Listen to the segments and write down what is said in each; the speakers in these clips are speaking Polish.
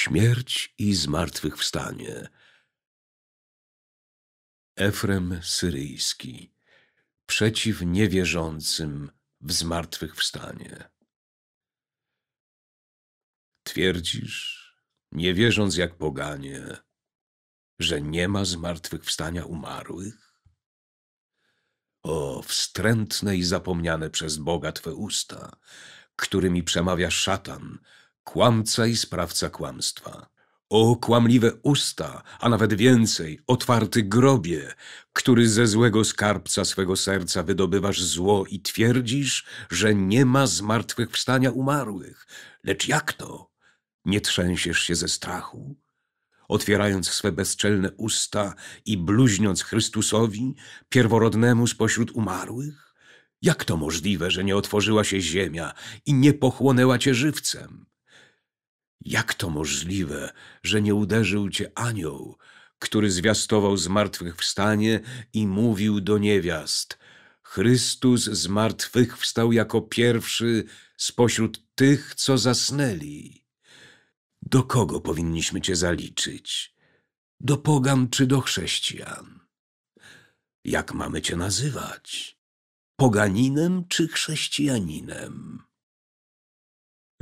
śmierć i zmartwychwstanie. Efrem Syryjski przeciw niewierzącym w zmartwychwstanie. Twierdzisz, nie wierząc jak poganie, że nie ma zmartwychwstania umarłych? O, wstrętne i zapomniane przez Boga Twe usta, którymi przemawia szatan, kłamca i sprawca kłamstwa. O kłamliwe usta, a nawet więcej, otwarty grobie, który ze złego skarbca swego serca wydobywasz zło i twierdzisz, że nie ma zmartwychwstania umarłych. Lecz jak to? Nie trzęsiesz się ze strachu? Otwierając swe bezczelne usta i bluźniąc Chrystusowi, pierworodnemu spośród umarłych? Jak to możliwe, że nie otworzyła się ziemia i nie pochłonęła cię żywcem? Jak to możliwe, że nie uderzył cię anioł, który zwiastował zmartwychwstanie i mówił do niewiast: Chrystus zmartwychwstał jako pierwszy spośród tych, co zasnęli. Do kogo powinniśmy cię zaliczyć? Do pogan czy do chrześcijan? Jak mamy cię nazywać? Poganinem czy chrześcijaninem?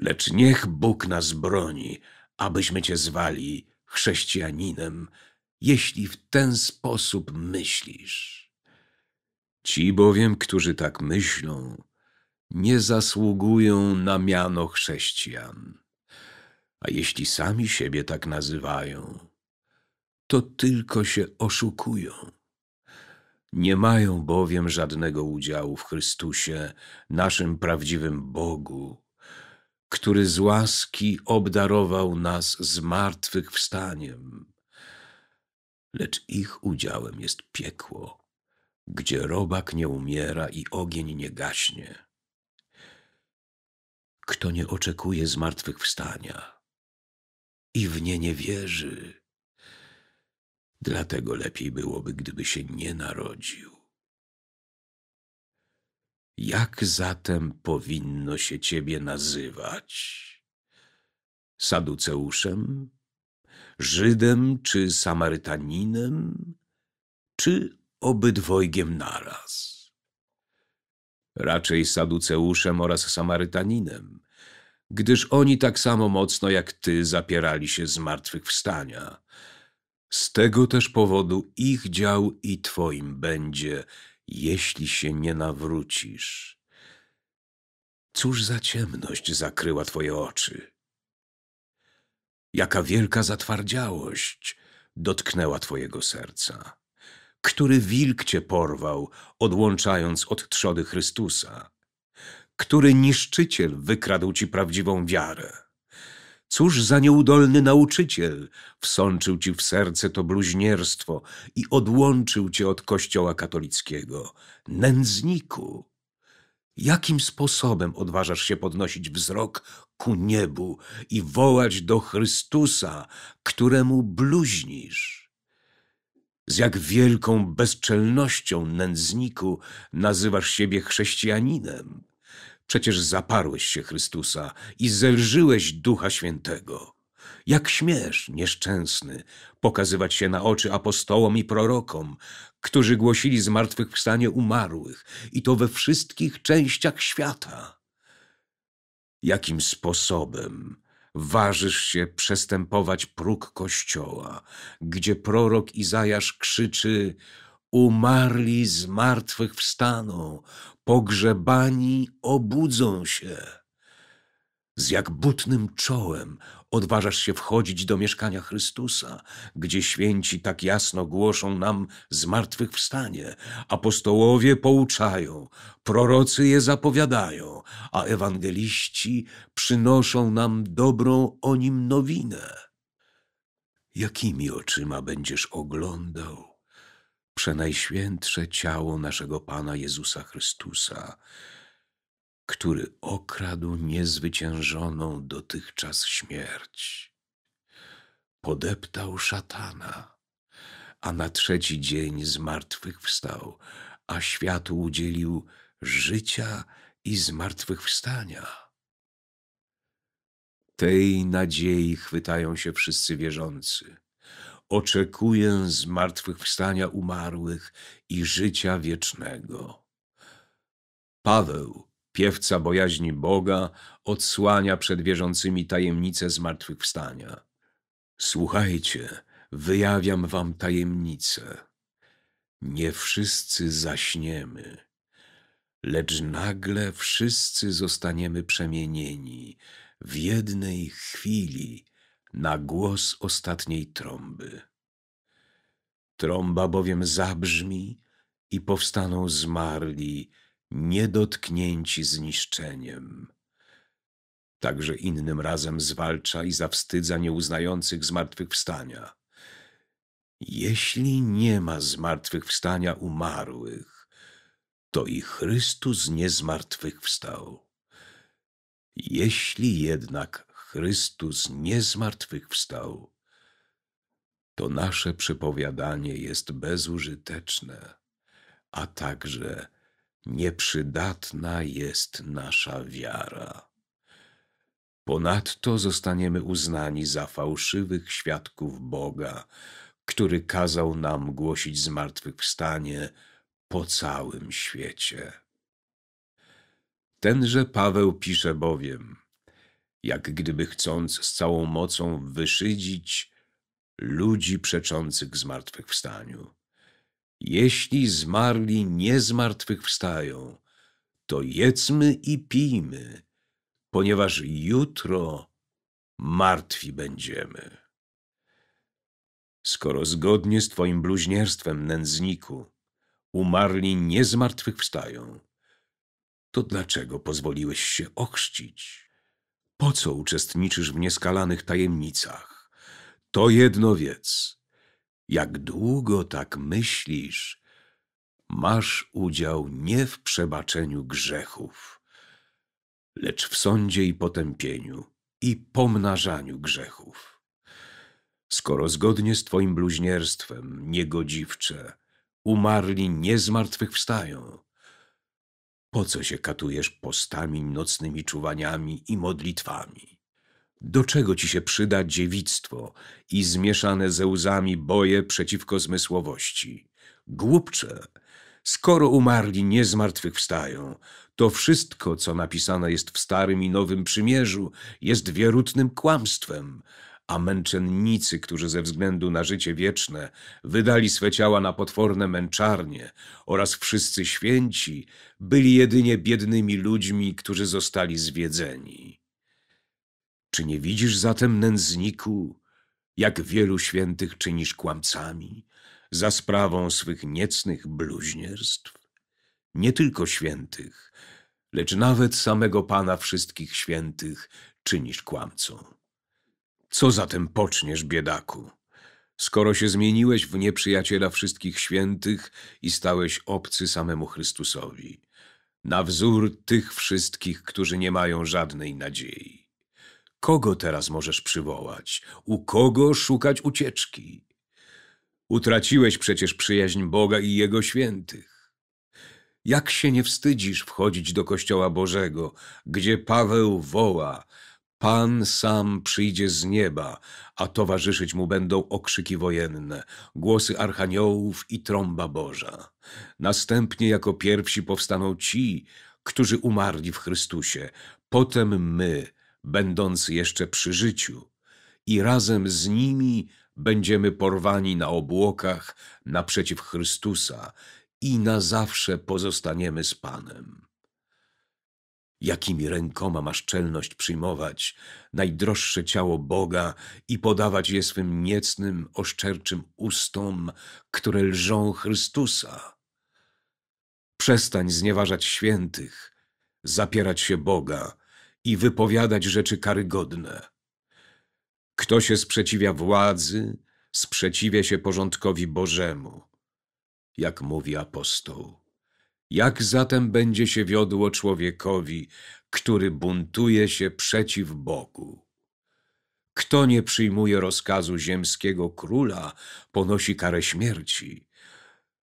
Lecz niech Bóg nas broni, abyśmy cię zwali chrześcijaninem, jeśli w ten sposób myślisz. Ci bowiem, którzy tak myślą, nie zasługują na miano chrześcijan. A jeśli sami siebie tak nazywają, to tylko się oszukują. Nie mają bowiem żadnego udziału w Chrystusie, naszym prawdziwym Bogu, który z łaski obdarował nas zmartwychwstaniem. Lecz ich udziałem jest piekło, gdzie robak nie umiera i ogień nie gaśnie. Kto nie oczekuje zmartwychwstania i w nie nie wierzy, dlatego lepiej byłoby, gdyby się nie narodził. Jak zatem powinno się ciebie nazywać? Saduceuszem? Żydem czy Samarytaninem? Czy obydwojgiem naraz? Raczej Saduceuszem oraz Samarytaninem, gdyż oni tak samo mocno jak ty zapierali się z martwych wstania. Z tego też powodu ich dział i twoim będzie – jeśli się nie nawrócisz. Cóż za ciemność zakryła twoje oczy? Jaka wielka zatwardziałość dotknęła twojego serca? Który wilk cię porwał, odłączając od trzody Chrystusa? Który niszczyciel wykradł ci prawdziwą wiarę? Cóż za nieudolny nauczyciel wsączył ci w serce to bluźnierstwo i odłączył cię od kościoła katolickiego. Nędzniku! Jakim sposobem odważasz się podnosić wzrok ku niebu i wołać do Chrystusa, któremu bluźnisz? Z jak wielką bezczelnością, nędzniku, nazywasz siebie chrześcijaninem? Przecież zaparłeś się Chrystusa i zelżyłeś Ducha Świętego. Jak śmiesz, nieszczęsny, pokazywać się na oczy apostołom i prorokom, którzy głosili zmartwychwstanie umarłych i to we wszystkich częściach świata? Jakim sposobem ważysz się przestępować próg kościoła, gdzie prorok Izajasz krzyczy – Umarli z martwych wstaną, pogrzebani obudzą się. Z jak butnym czołem odważasz się wchodzić do mieszkania Chrystusa, gdzie święci tak jasno głoszą nam zmartwychwstanie, apostołowie pouczają, prorocy je zapowiadają, a ewangeliści przynoszą nam dobrą o nim nowinę. Jakimi oczyma będziesz oglądał? przenajświętsze ciało naszego Pana Jezusa Chrystusa, który okradł niezwyciężoną dotychczas śmierć. Podeptał szatana, a na trzeci dzień zmartwychwstał, a światu udzielił życia i zmartwychwstania. Tej nadziei chwytają się wszyscy wierzący – oczekuję zmartwychwstania umarłych i życia wiecznego. Paweł, piewca bojaźni Boga, odsłania przed wierzącymi tajemnicę zmartwychwstania. Słuchajcie, wyjawiam wam tajemnicę. Nie wszyscy zaśniemy, lecz nagle wszyscy zostaniemy przemienieni w jednej chwili na głos ostatniej trąby. Trąba bowiem zabrzmi i powstaną zmarli, niedotknięci zniszczeniem. Także innym razem zwalcza i zawstydza nieuznających zmartwychwstania. Jeśli nie ma zmartwychwstania umarłych, to i Chrystus nie zmartwychwstał. Jeśli jednak Chrystus nie zmartwychwstał, to nasze przepowiadanie jest bezużyteczne, a także nieprzydatna jest nasza wiara. Ponadto zostaniemy uznani za fałszywych świadków Boga, który kazał nam głosić zmartwychwstanie po całym świecie. Tenże Paweł pisze bowiem – jak gdyby chcąc z całą mocą wyszydzić ludzi przeczących zmartwychwstaniu. Jeśli zmarli nie zmartwychwstają, to jedzmy i pijmy, ponieważ jutro martwi będziemy. Skoro zgodnie z Twoim bluźnierstwem, nędzniku, umarli nie zmartwychwstają, to dlaczego pozwoliłeś się ochrzcić? Po co uczestniczysz w nieskalanych tajemnicach? To jedno wiec. Jak długo tak myślisz, masz udział nie w przebaczeniu grzechów, lecz w sądzie i potępieniu i pomnażaniu grzechów. Skoro zgodnie z Twoim bluźnierstwem, niegodziwcze, umarli nie wstają. Po co się katujesz postami, nocnymi czuwaniami i modlitwami? Do czego ci się przyda dziewictwo i zmieszane ze łzami boje przeciwko zmysłowości? Głupcze! Skoro umarli nie zmartwychwstają, to wszystko, co napisane jest w Starym i Nowym Przymierzu, jest wierutnym kłamstwem – a męczennicy, którzy ze względu na życie wieczne wydali swe ciała na potworne męczarnie, oraz wszyscy święci, byli jedynie biednymi ludźmi, którzy zostali zwiedzeni. Czy nie widzisz zatem, nędzniku, jak wielu świętych czynisz kłamcami za sprawą swych niecnych bluźnierstw? Nie tylko świętych, lecz nawet samego Pana wszystkich świętych czynisz kłamcą. Co zatem poczniesz, biedaku? Skoro się zmieniłeś w nieprzyjaciela wszystkich świętych i stałeś obcy samemu Chrystusowi, na wzór tych wszystkich, którzy nie mają żadnej nadziei. Kogo teraz możesz przywołać? U kogo szukać ucieczki? Utraciłeś przecież przyjaźń Boga i Jego świętych. Jak się nie wstydzisz wchodzić do Kościoła Bożego, gdzie Paweł woła – Pan sam przyjdzie z nieba, a towarzyszyć mu będą okrzyki wojenne, głosy archaniołów i trąba Boża. Następnie jako pierwsi powstaną ci, którzy umarli w Chrystusie, potem my, będący jeszcze przy życiu, i razem z nimi będziemy porwani na obłokach naprzeciw Chrystusa i na zawsze pozostaniemy z Panem. Jakimi rękoma masz czelność przyjmować najdroższe ciało Boga i podawać je swym niecnym, oszczerczym ustom, które lżą Chrystusa? Przestań znieważać świętych, zapierać się Boga i wypowiadać rzeczy karygodne. Kto się sprzeciwia władzy, sprzeciwia się porządkowi Bożemu, jak mówi apostoł. Jak zatem będzie się wiodło człowiekowi, który buntuje się przeciw Bogu? Kto nie przyjmuje rozkazu ziemskiego króla, ponosi karę śmierci.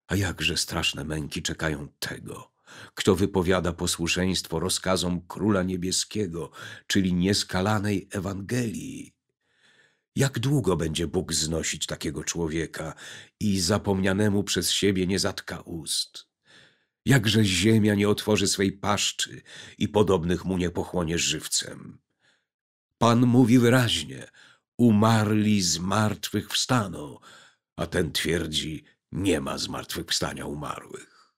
A jakże straszne męki czekają tego, kto wypowiada posłuszeństwo rozkazom króla niebieskiego, czyli nieskalanej Ewangelii. Jak długo będzie Bóg znosić takiego człowieka i zapomnianemu przez siebie nie zatka ust? Jakże ziemia nie otworzy swej paszczy i podobnych mu nie pochłonie żywcem. Pan mówi wyraźnie, umarli z martwych wstaną, a ten twierdzi, nie ma zmartwychwstania umarłych.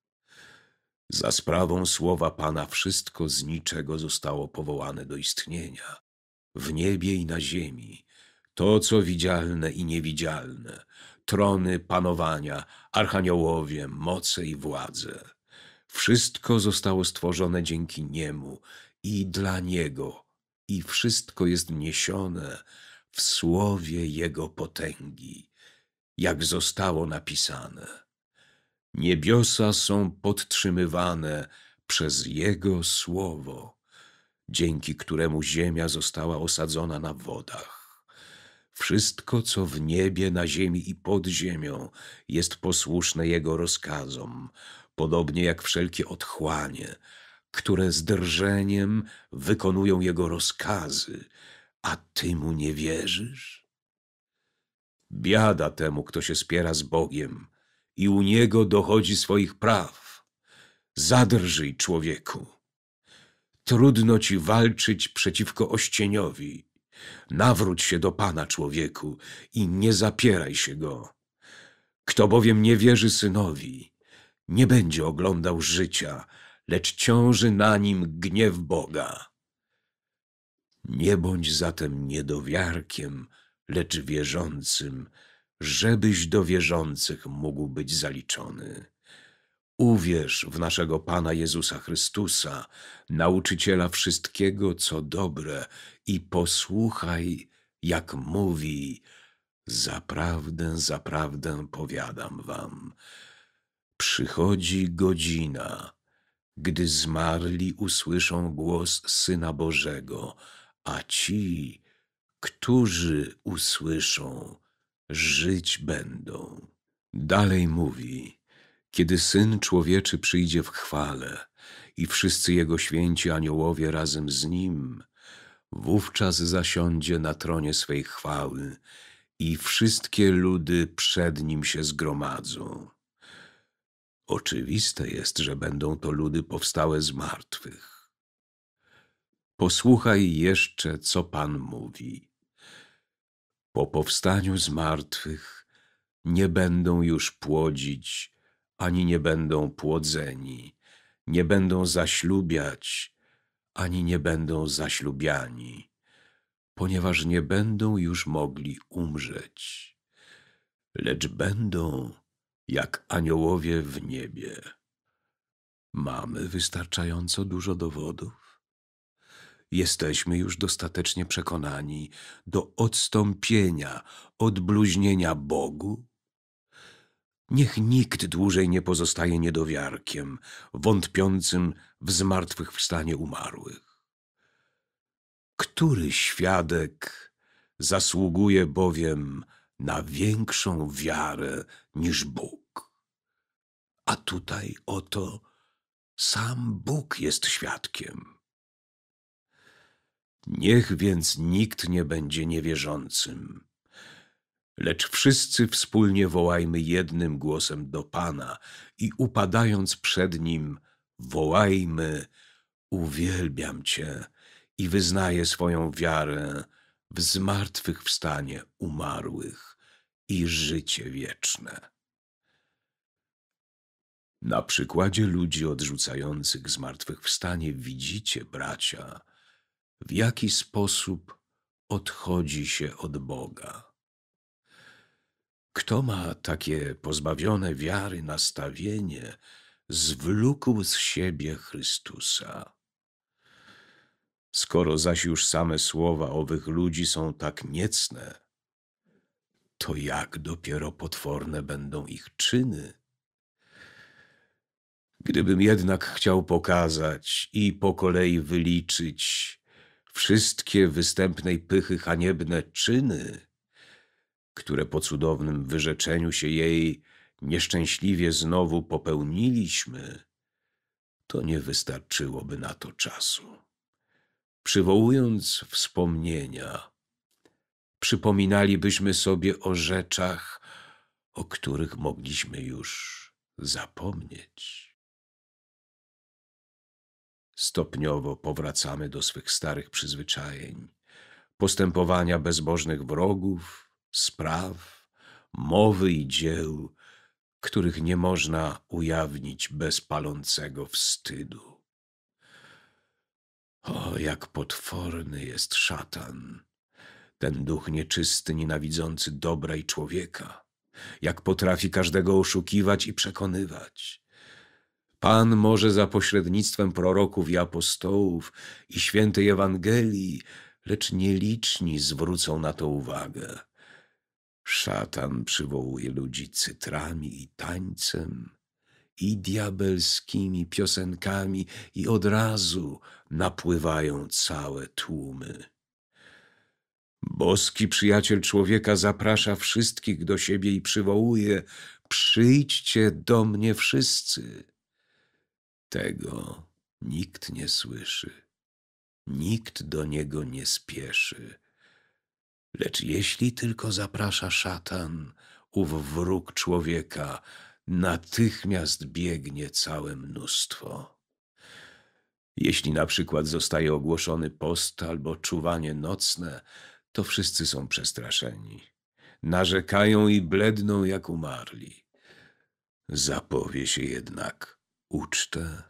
Za sprawą słowa Pana wszystko z niczego zostało powołane do istnienia, w niebie i na ziemi, to co widzialne i niewidzialne, trony, panowania, archaniołowie, moce i władze. Wszystko zostało stworzone dzięki Niemu i dla Niego, i wszystko jest niesione w słowie Jego potęgi, jak zostało napisane. Niebiosa są podtrzymywane przez Jego słowo, dzięki któremu ziemia została osadzona na wodach. Wszystko, co w niebie, na ziemi i pod ziemią, jest posłuszne Jego rozkazom, podobnie jak wszelkie otchłanie, które z drżeniem wykonują jego rozkazy, a ty mu nie wierzysz? Biada temu, kto się spiera z Bogiem i u niego dochodzi swoich praw. Zadrżyj, człowieku. Trudno ci walczyć przeciwko ościeniowi. Nawróć się do Pana, człowieku, i nie zapieraj się go. Kto bowiem nie wierzy synowi, nie będzie oglądał życia, lecz ciąży na nim gniew Boga. Nie bądź zatem niedowiarkiem, lecz wierzącym, żebyś do wierzących mógł być zaliczony. Uwierz w naszego Pana Jezusa Chrystusa, nauczyciela wszystkiego, co dobre, i posłuchaj, jak mówi: Zaprawdę, zaprawdę powiadam wam Przychodzi godzina, gdy zmarli usłyszą głos Syna Bożego, a ci, którzy usłyszą, żyć będą. Dalej mówi, kiedy Syn Człowieczy przyjdzie w chwale i wszyscy Jego święci aniołowie razem z Nim, wówczas zasiądzie na tronie swej chwały i wszystkie ludy przed Nim się zgromadzą. Oczywiste jest, że będą to ludy powstałe z martwych. Posłuchaj jeszcze, co Pan mówi. Po powstaniu z martwych nie będą już płodzić, ani nie będą płodzeni, nie będą zaślubiać, ani nie będą zaślubiani, ponieważ nie będą już mogli umrzeć, lecz będą jak aniołowie w niebie. Mamy wystarczająco dużo dowodów. Jesteśmy już dostatecznie przekonani do odstąpienia od bluźnienia Bogu. Niech nikt dłużej nie pozostaje niedowiarkiem, wątpiącym w zmartwychwstanie umarłych. Który świadek zasługuje bowiem na większą wiarę niż Bóg. A tutaj oto sam Bóg jest świadkiem. Niech więc nikt nie będzie niewierzącym, lecz wszyscy wspólnie wołajmy jednym głosem do Pana i upadając przed Nim, wołajmy: Uwielbiam Cię i wyznaję swoją wiarę w zmartwychwstanie umarłych i życie wieczne. Na przykładzie ludzi odrzucających zmartwychwstanie widzicie, bracia, w jaki sposób odchodzi się od Boga. Kto ma takie pozbawione wiary nastawienie, zwlókł z siebie Chrystusa. Skoro zaś już same słowa owych ludzi są tak niecne, to jak dopiero potworne będą ich czyny? Gdybym jednak chciał pokazać i po kolei wyliczyć wszystkie występnej pychy haniebne czyny, które po cudownym wyrzeczeniu się jej nieszczęśliwie znowu popełniliśmy, to nie wystarczyłoby na to czasu przywołując wspomnienia, przypominalibyśmy sobie o rzeczach, o których mogliśmy już zapomnieć. Stopniowo powracamy do swych starych przyzwyczajeń, postępowania bezbożnych wrogów, spraw, mowy i dzieł, których nie można ujawnić bez palącego wstydu jak potworny jest szatan, ten duch nieczysty, nienawidzący dobra i człowieka, jak potrafi każdego oszukiwać i przekonywać. Pan może za pośrednictwem proroków i apostołów i świętej Ewangelii, lecz nieliczni zwrócą na to uwagę. Szatan przywołuje ludzi cytrami i tańcem, i diabelskimi piosenkami, i od razu napływają całe tłumy. Boski przyjaciel człowieka zaprasza wszystkich do siebie i przywołuje: Przyjdźcie do mnie wszyscy. Tego nikt nie słyszy, nikt do niego nie spieszy. Lecz jeśli tylko zaprasza szatan, ów wróg człowieka, natychmiast biegnie całe mnóstwo. Jeśli na przykład zostaje ogłoszony post albo czuwanie nocne, to wszyscy są przestraszeni. Narzekają i bledną jak umarli. Zapowie się jednak ucztę,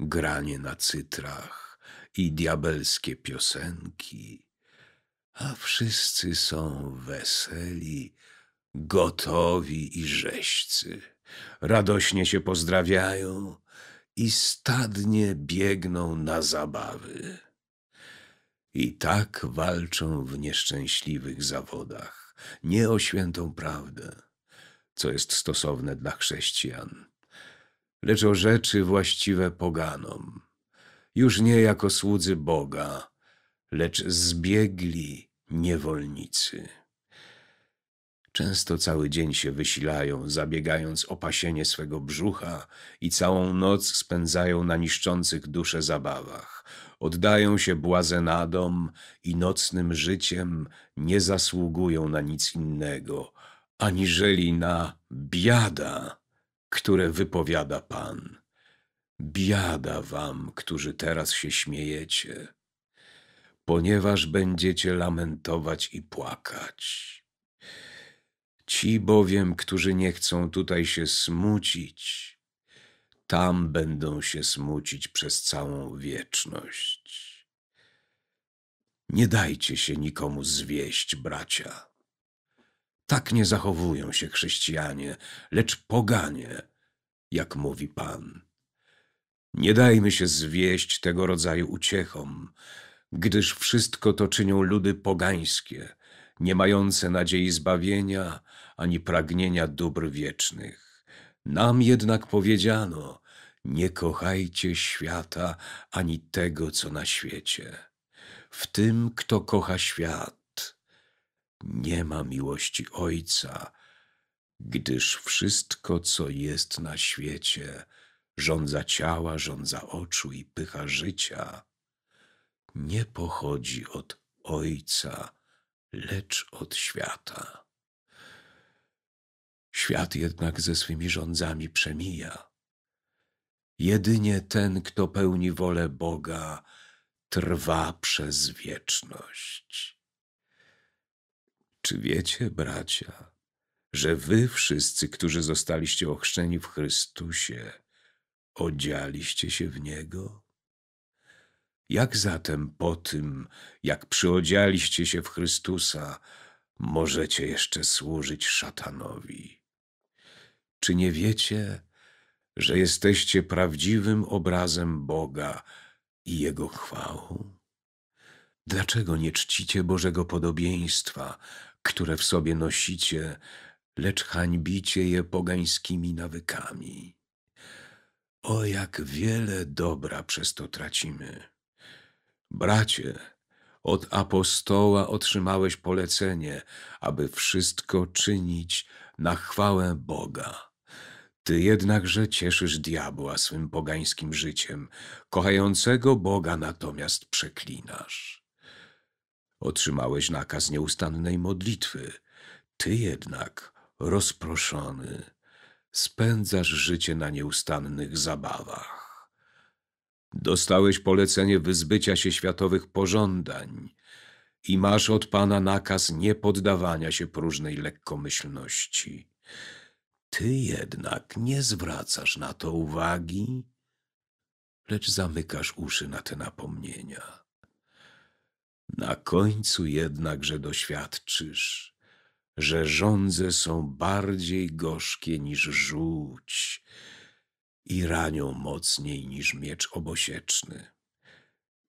granie na cytrach i diabelskie piosenki, a wszyscy są weseli, gotowi i rzeźcy. Radośnie się pozdrawiają i stadnie biegną na zabawy. I tak walczą w nieszczęśliwych zawodach, nie o świętą prawdę, co jest stosowne dla chrześcijan, lecz o rzeczy właściwe poganom, już nie jako słudzy Boga, lecz zbiegli niewolnicy. Często cały dzień się wysilają, zabiegając o pasienie swego brzucha i całą noc spędzają na niszczących duszę zabawach. Oddają się błazenadom i nocnym życiem nie zasługują na nic innego, aniżeli na biada, które wypowiada Pan. Biada wam, którzy teraz się śmiejecie, ponieważ będziecie lamentować i płakać. Ci bowiem, którzy nie chcą tutaj się smucić, tam będą się smucić przez całą wieczność. Nie dajcie się nikomu zwieść, bracia. Tak nie zachowują się chrześcijanie, lecz poganie, jak mówi Pan. Nie dajmy się zwieść tego rodzaju uciechom, gdyż wszystko to czynią ludy pogańskie – nie mające nadziei zbawienia ani pragnienia dóbr wiecznych. Nam jednak powiedziano, nie kochajcie świata ani tego, co na świecie. W tym, kto kocha świat, nie ma miłości Ojca, gdyż wszystko, co jest na świecie, żądza ciała, żądza oczu i pycha życia, nie pochodzi od Ojca, lecz od świata. Świat jednak ze swymi rządzami przemija. Jedynie ten, kto pełni wolę Boga, trwa przez wieczność. Czy wiecie, bracia, że wy wszyscy, którzy zostaliście ochrzczeni w Chrystusie, odzialiście się w Niego? Jak zatem po tym, jak przyodzialiście się w Chrystusa, możecie jeszcze służyć szatanowi? Czy nie wiecie, że jesteście prawdziwym obrazem Boga i Jego chwałą? Dlaczego nie czcicie Bożego podobieństwa, które w sobie nosicie, lecz hańbicie je pogańskimi nawykami? O jak wiele dobra przez to tracimy! Bracie, od apostoła otrzymałeś polecenie, aby wszystko czynić na chwałę Boga. Ty jednakże cieszysz diabła swym pogańskim życiem, kochającego Boga natomiast przeklinasz. Otrzymałeś nakaz nieustannej modlitwy, ty jednak, rozproszony, spędzasz życie na nieustannych zabawach. Dostałeś polecenie wyzbycia się światowych pożądań i masz od Pana nakaz niepoddawania się próżnej lekkomyślności. Ty jednak nie zwracasz na to uwagi, lecz zamykasz uszy na te napomnienia. Na końcu jednakże doświadczysz, że żądze są bardziej gorzkie niż żółć, i ranią mocniej niż miecz obosieczny.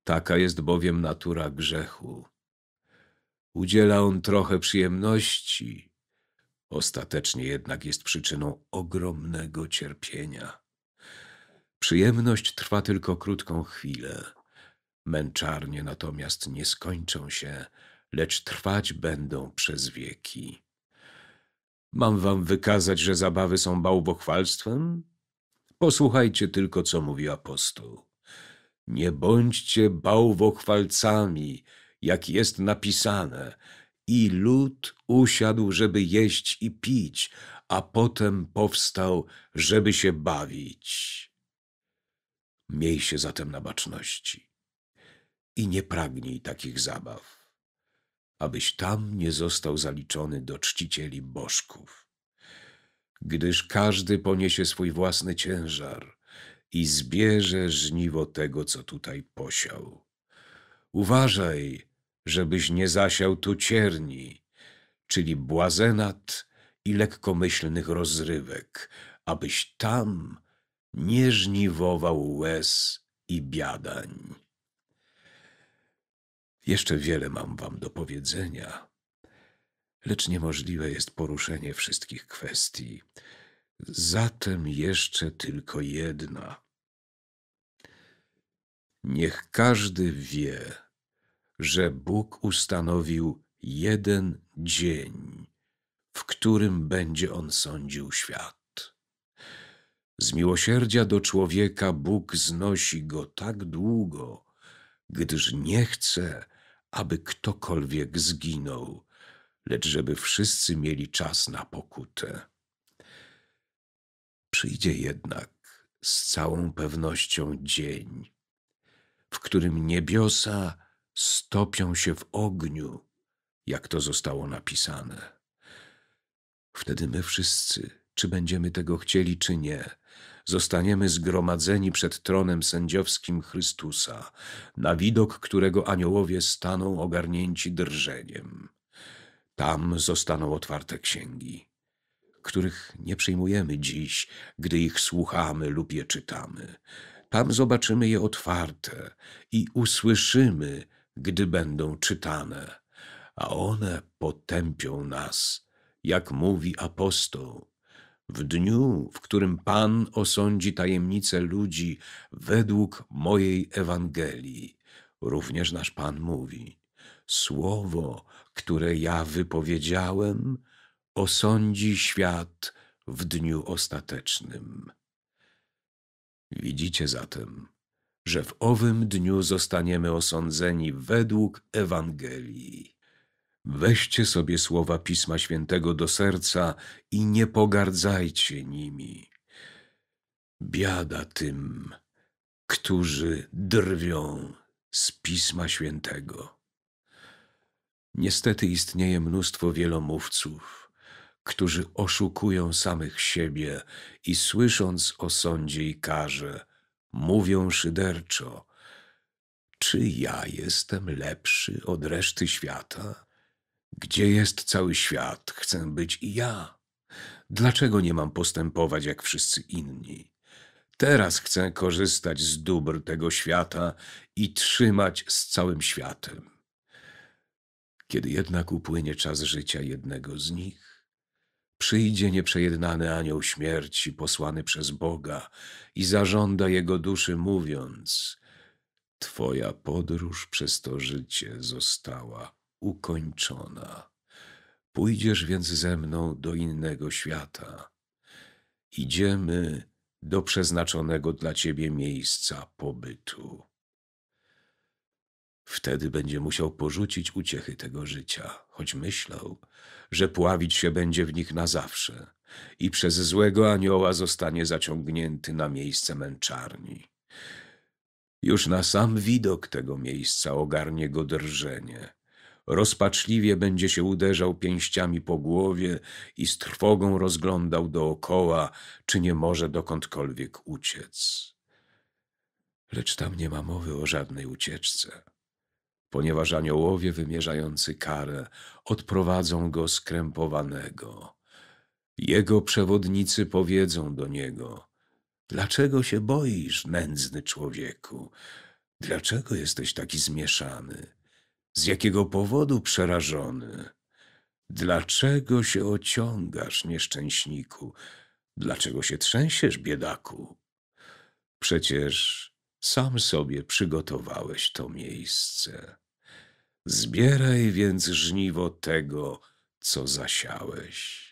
Taka jest bowiem natura grzechu. Udziela on trochę przyjemności, ostatecznie jednak jest przyczyną ogromnego cierpienia. Przyjemność trwa tylko krótką chwilę, męczarnie natomiast nie skończą się, lecz trwać będą przez wieki. Mam wam wykazać, że zabawy są bałwochwalstwem? Posłuchajcie tylko, co mówi apostoł. Nie bądźcie bałwochwalcami, jak jest napisane. I lud usiadł, żeby jeść i pić, a potem powstał, żeby się bawić. Miej się zatem na baczności i nie pragnij takich zabaw, abyś tam nie został zaliczony do czcicieli bożków gdyż każdy poniesie swój własny ciężar i zbierze żniwo tego, co tutaj posiał. Uważaj, żebyś nie zasiał tu cierni, czyli błazenat i lekkomyślnych rozrywek, abyś tam nie żniwował łez i biadań. Jeszcze wiele mam wam do powiedzenia, lecz niemożliwe jest poruszenie wszystkich kwestii. Zatem jeszcze tylko jedna. Niech każdy wie, że Bóg ustanowił jeden dzień, w którym będzie on sądził świat. Z miłosierdzia do człowieka Bóg znosi go tak długo, gdyż nie chce, aby ktokolwiek zginął, lecz żeby wszyscy mieli czas na pokutę. Przyjdzie jednak z całą pewnością dzień, w którym niebiosa stopią się w ogniu, jak to zostało napisane. Wtedy my wszyscy, czy będziemy tego chcieli, czy nie, zostaniemy zgromadzeni przed tronem sędziowskim Chrystusa, na widok którego aniołowie staną ogarnięci drżeniem. Tam zostaną otwarte księgi, których nie przyjmujemy dziś, gdy ich słuchamy lub je czytamy. Tam zobaczymy je otwarte i usłyszymy, gdy będą czytane, a one potępią nas, jak mówi apostoł. W dniu, w którym Pan osądzi tajemnice ludzi według mojej Ewangelii, również nasz Pan mówi: Słowo, które ja wypowiedziałem, osądzi świat w dniu ostatecznym. Widzicie zatem, że w owym dniu zostaniemy osądzeni według Ewangelii. Weźcie sobie słowa Pisma Świętego do serca i nie pogardzajcie nimi. Biada tym, którzy drwią z Pisma Świętego. Niestety istnieje mnóstwo wielomówców, którzy oszukują samych siebie i słysząc o sądzie i karze, mówią szyderczo: Czy ja jestem lepszy od reszty świata? Gdzie jest cały świat? Chcę być i ja. Dlaczego nie mam postępować jak wszyscy inni? Teraz chcę korzystać z dóbr tego świata i trzymać z całym światem. Kiedy jednak upłynie czas życia jednego z nich, przyjdzie nieprzejednany anioł śmierci posłany przez Boga i zażąda jego duszy, mówiąc: Twoja podróż przez to życie została ukończona. Pójdziesz więc ze mną do innego świata. Idziemy do przeznaczonego dla ciebie miejsca pobytu. Wtedy będzie musiał porzucić uciechy tego życia, choć myślał, że pławić się będzie w nich na zawsze i przez złego anioła zostanie zaciągnięty na miejsce męczarni. Już na sam widok tego miejsca ogarnie go drżenie. Rozpaczliwie będzie się uderzał pięściami po głowie i z trwogą rozglądał dookoła, czy nie może dokądkolwiek uciec. Lecz tam nie ma mowy o żadnej ucieczce ponieważ aniołowie wymierzający karę odprowadzą go skrępowanego. Jego przewodnicy powiedzą do niego: Dlaczego się boisz, nędzny człowieku? Dlaczego jesteś taki zmieszany? Z jakiego powodu przerażony? Dlaczego się ociągasz, nieszczęśniku? Dlaczego się trzęsiesz, biedaku? Przecież sam sobie przygotowałeś to miejsce. Zbieraj więc żniwo tego, co zasiałeś.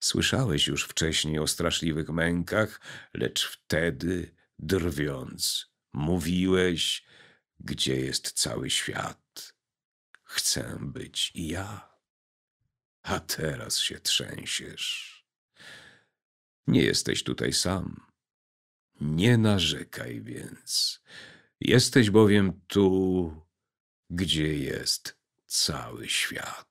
Słyszałeś już wcześniej o straszliwych mękach, lecz wtedy, drwiąc, mówiłeś, gdzie jest cały świat. Chcę być i ja. A teraz się trzęsiesz. Nie jesteś tutaj sam. Nie narzekaj więc. Jesteś bowiem tu, gdzie jest cały świat.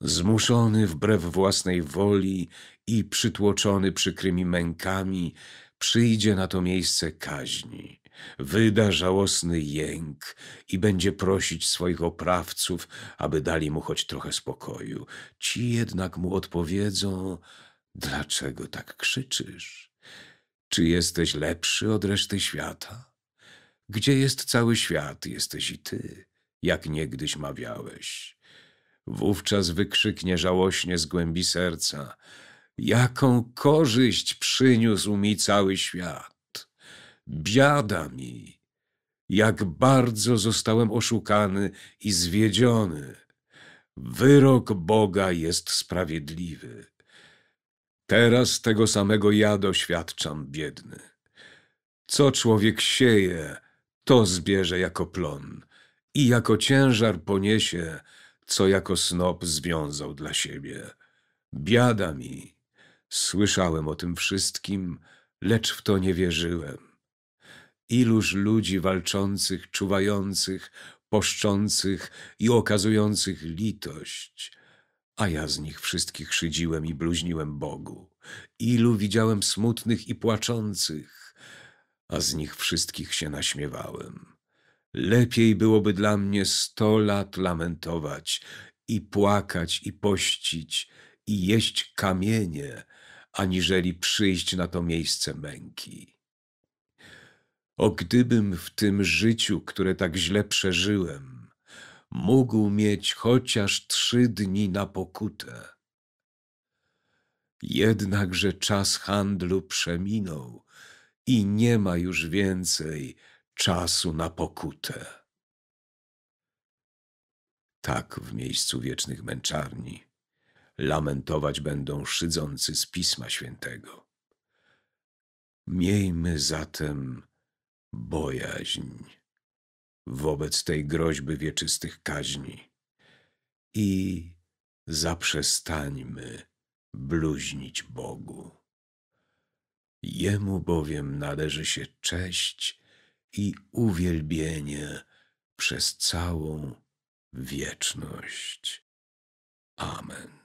Zmuszony wbrew własnej woli i przytłoczony przykrymi mękami, przyjdzie na to miejsce kaźni, wyda żałosny jęk i będzie prosić swoich oprawców, aby dali mu choć trochę spokoju. Ci jednak mu odpowiedzą: Dlaczego tak krzyczysz? Czy jesteś lepszy od reszty świata? Gdzie jest cały świat, jesteś i ty, jak niegdyś mawiałeś. Wówczas wykrzyknie żałośnie z głębi serca, jaką korzyść przyniósł mi cały świat. Biada mi, jak bardzo zostałem oszukany i zwiedziony. Wyrok Boga jest sprawiedliwy. Teraz tego samego ja doświadczam, biedny. Co człowiek sieje, to zbierze jako plon i jako ciężar poniesie, co jako snop związał dla siebie. Biada mi. Słyszałem o tym wszystkim, lecz w to nie wierzyłem. Iluż ludzi walczących, czuwających, poszczących i okazujących litość, a ja z nich wszystkich szydziłem i bluźniłem Bogu. Ilu widziałem smutnych i płaczących, a z nich wszystkich się naśmiewałem. Lepiej byłoby dla mnie sto lat lamentować i płakać i pościć i jeść kamienie, aniżeli przyjść na to miejsce męki. O gdybym w tym życiu, które tak źle przeżyłem, mógł mieć chociaż trzy dni na pokutę. Jednakże czas handlu przeminął i nie ma już więcej czasu na pokutę. Tak w miejscu wiecznych męczarni lamentować będą szydzący z Pisma Świętego. Miejmy zatem bojaźń wobec tej groźby wieczystych kaźni. I zaprzestańmy bluźnić Bogu. Jemu bowiem należy się cześć i uwielbienie przez całą wieczność. Amen.